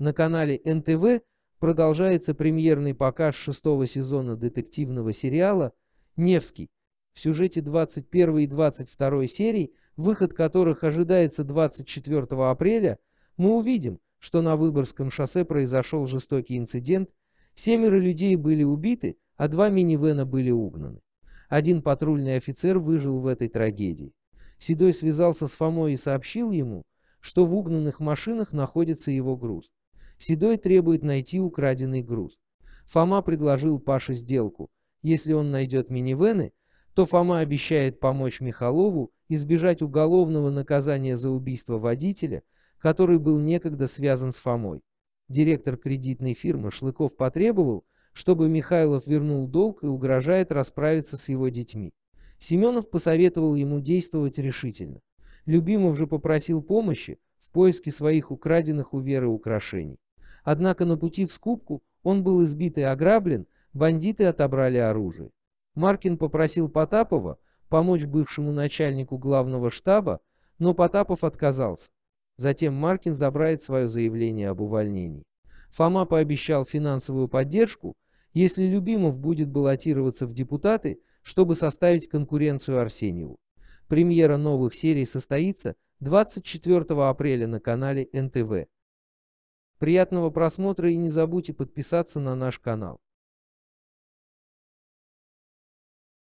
На канале НТВ продолжается премьерный показ шестого сезона детективного сериала «Невский», в сюжете 21 и 22 серий, выход которых ожидается 24 апреля, мы увидим, что на Выборгском шоссе произошел жестокий инцидент, семеро людей были убиты, а два минивэна были угнаны. Один патрульный офицер выжил в этой трагедии. Седой связался с Фомой и сообщил ему, что в угнанных машинах находится его груз. Седой требует найти украденный груз. Фома предложил Паше сделку. Если он найдет минивены, то Фома обещает помочь Михалову избежать уголовного наказания за убийство водителя, который был некогда связан с Фомой. Директор кредитной фирмы Шлыков потребовал, чтобы Михайлов вернул долг и угрожает расправиться с его детьми. Семенов посоветовал ему действовать решительно. Любимов же попросил помощи в поиске своих украденных у Веры украшений. Однако на пути в скупку он был избит и ограблен, бандиты отобрали оружие. Маркин попросил Потапова помочь бывшему начальнику главного штаба, но Потапов отказался. Затем Маркин забрает свое заявление об увольнении. Фома пообещал финансовую поддержку, если Любимов будет баллотироваться в депутаты, чтобы составить конкуренцию Арсеньеву. Премьера новых серий состоится 24 апреля на канале НТВ. Приятного просмотра и не забудьте подписаться на наш канал.